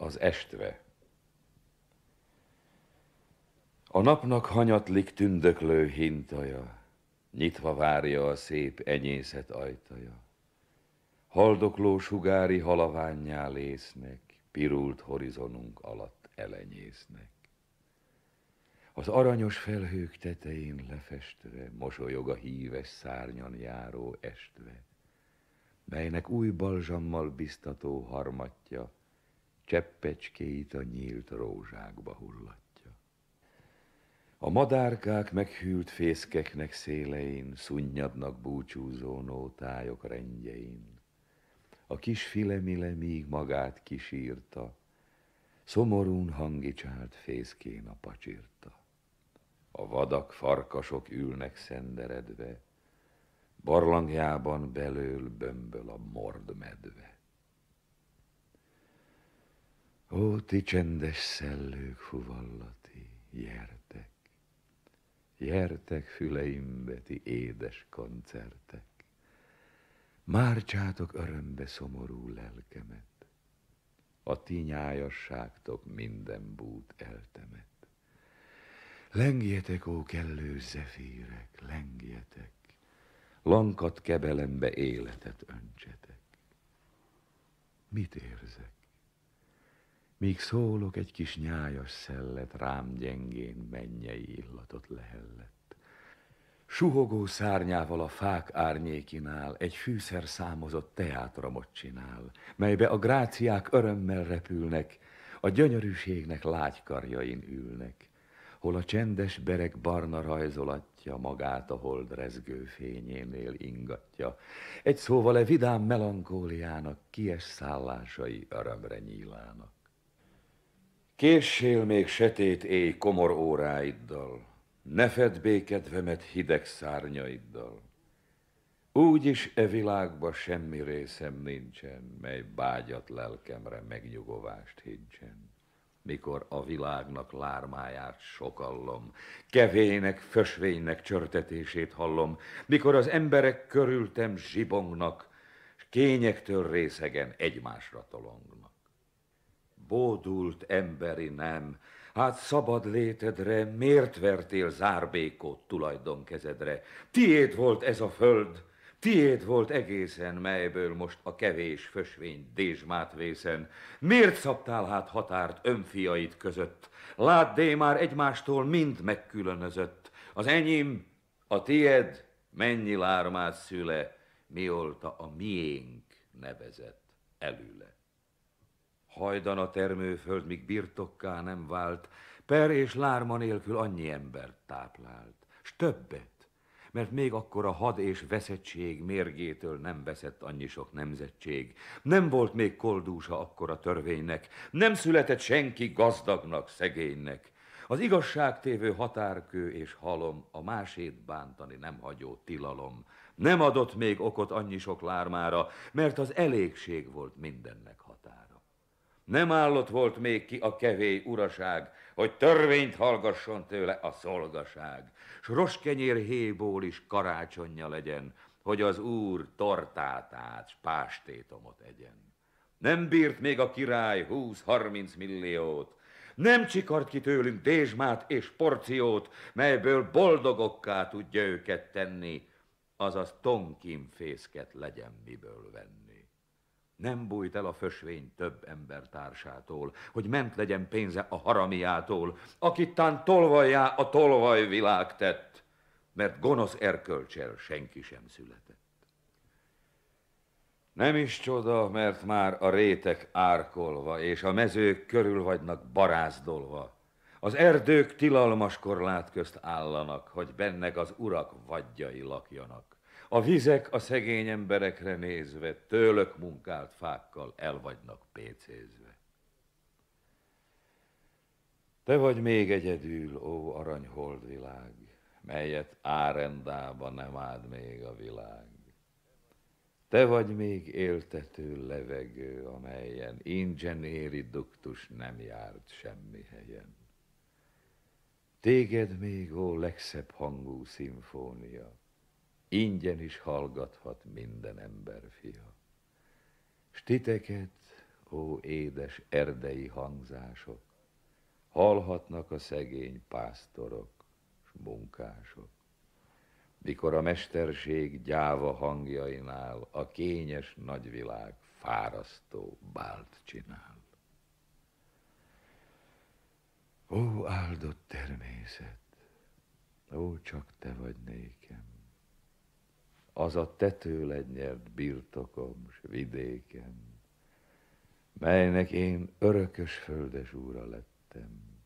az estve, A napnak hanyatlik tündöklő hintaja, Nyitva várja a szép enyészet ajtaja. Haldokló sugári halaványjá lésznek, Pirult horizonunk alatt elenyésznek. Az aranyos felhők tetején lefestve, Mosolyog a híves szárnyan járó estve, Melynek új balzsammal biztató harmatja, cseppecskéit a nyílt rózsákba hullatja. A madárkák meghűlt fészkeknek szélein, szunnyadnak búcsúzó nótájok rendjein. A kis filemile míg magát kisírta, szomorún hangicsált fészkén a pacsirta. A vadak, farkasok ülnek szenderedve, barlangjában belől bömböl a mordmedve. Ó, ti csendes szellők fuvallati, gyertek, gyertek füleimbe, ti édes koncertek, márcsátok örömbe szomorú lelkemet, a ti nyájasságtok minden bút eltemet. Lengjetek, ó kellő zefírek, lengjetek, lankat kebelembe életet öntsetek. Mit érzek? Míg szólok, egy kis nyájas szellet rám gyengén mennyei illatot lehellett. Suhogó szárnyával a fák árnyékinál egy fűszer számozott teátramot csinál, melybe a gráciák örömmel repülnek, a gyönyörűségnek lágykarjain ülnek, hol a csendes berek barna rajzolatja magát a hold rezgő fényénél ingatja. Egy szóval e vidám melankóliának kies szállásai örömre nyílának. Késsél még sötét éj komor óráiddal, ne fedd békedvemet hideg szárnyaiddal. Úgy is e világba semmi részem nincsen, mely bágyat lelkemre megnyugovást hintsen. Mikor a világnak lármáját sokallom, kevének, fösvénynek csörtetését hallom, mikor az emberek körültem zsibongnak, s kényektől részegen egymásra tolongnak bódult emberi nem, hát szabad létedre miért vertél zárbékot kezedre? Tiéd volt ez a föld, Tiéd volt egészen, melyből most a kevés fösvény dézsmát vészen. Miért szabtál hát határt önfiaid között? Láddé már egymástól mind megkülönözött. Az enyém, a tied, mennyi lármás szüle, miolta a miénk nevezett előle hajdan a termőföld, míg birtokká nem vált, per és lárma nélkül annyi embert táplált, s többet, mert még akkor a had és veszettség mérgétől nem veszett annyi sok nemzetség. Nem volt még koldúsa akkor a törvénynek, nem született senki gazdagnak, szegénynek. Az igazságtévő határkő és halom, a másét bántani nem hagyó tilalom. Nem adott még okot annyi sok lármára, mert az elégség volt mindennek nem állott volt még ki a kevély uraság, hogy törvényt hallgasson tőle a szolgaság, s roskenyér héból is karácsonyja legyen, hogy az úr tortátát, s pástétomot egyen. Nem bírt még a király húsz-harminc milliót, nem csikart ki tőlünk dézsmát és porciót, melyből boldogokká tudja őket tenni, azaz tonkin fészket legyen miből venni. Nem bújt el a fösvény több ember hogy ment legyen pénze a haramiától, akit tán tolvajá a világ tett, mert gonosz erkölcsel senki sem született. Nem is csoda, mert már a rétek árkolva, és a mezők körül vagynak barázdolva. Az erdők tilalmas korlát közt állanak, hogy bennek az urak vagyjai lakjanak. A vizek a szegény emberekre nézve, tőlök munkált fákkal el vagynak pécézve. Te vagy még egyedül, ó aranyholdvilág, melyet árendába nem áld még a világ. Te vagy még éltető levegő, amelyen ingyenéri duktus nem járt semmi helyen. Téged még, ó legszebb hangú szimfónia, ingyen is hallgathat minden ember fia. Stiteket, ó édes erdei hangzások, hallhatnak a szegény pásztorok és munkások. Mikor a mesterség gyáva hangjainál a kényes nagyvilág fárasztó bált csinál. Ó áldott természet, ó csak te vagy nékem, az a tetőled nyert birtokom s vidékem, melynek én örökös földes úra lettem,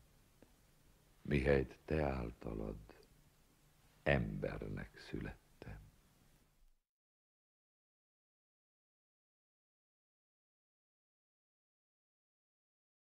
mihelyt te általad embernek születtem.